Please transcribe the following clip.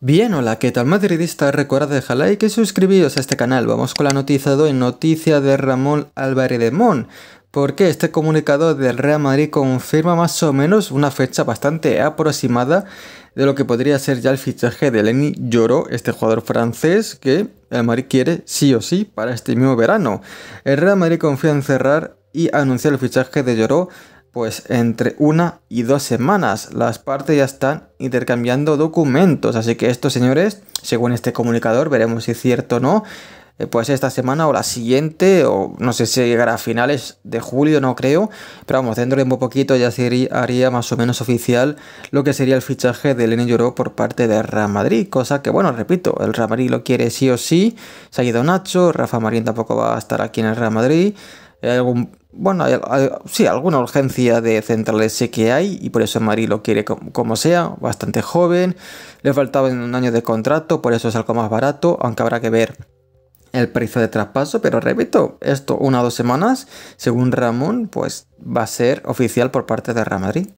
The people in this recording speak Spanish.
Bien, hola, ¿qué tal madridista? Recuerda dejar like y suscribiros a este canal. Vamos con la noticia de hoy, noticia de Ramón Álvarez de Mon. Porque este comunicado del Real Madrid confirma más o menos una fecha bastante aproximada de lo que podría ser ya el fichaje de Lenny Lloró, este jugador francés que el Madrid quiere sí o sí para este mismo verano. El Real Madrid confía en cerrar y anunciar el fichaje de Lloró pues entre una y dos semanas las partes ya están intercambiando documentos. Así que estos señores, según este comunicador, veremos si es cierto o no, pues esta semana o la siguiente, o no sé si llegará a finales de julio, no creo, pero vamos, dentro de un poquito ya sería haría más o menos oficial lo que sería el fichaje de Lenny por parte de Real Madrid, cosa que, bueno, repito, el Real Madrid lo quiere sí o sí, se ha ido Nacho, Rafa Marín tampoco va a estar aquí en el Real Madrid, hay algún bueno, sí, alguna urgencia de centrales que hay y por eso Marí lo quiere como, sea, bastante joven, le faltaba un año de contrato, por eso es algo más barato, aunque habrá que ver el precio de traspaso, pero repito, esto una o dos semanas, según Ramón, pues va a ser oficial por parte de Real Madrid.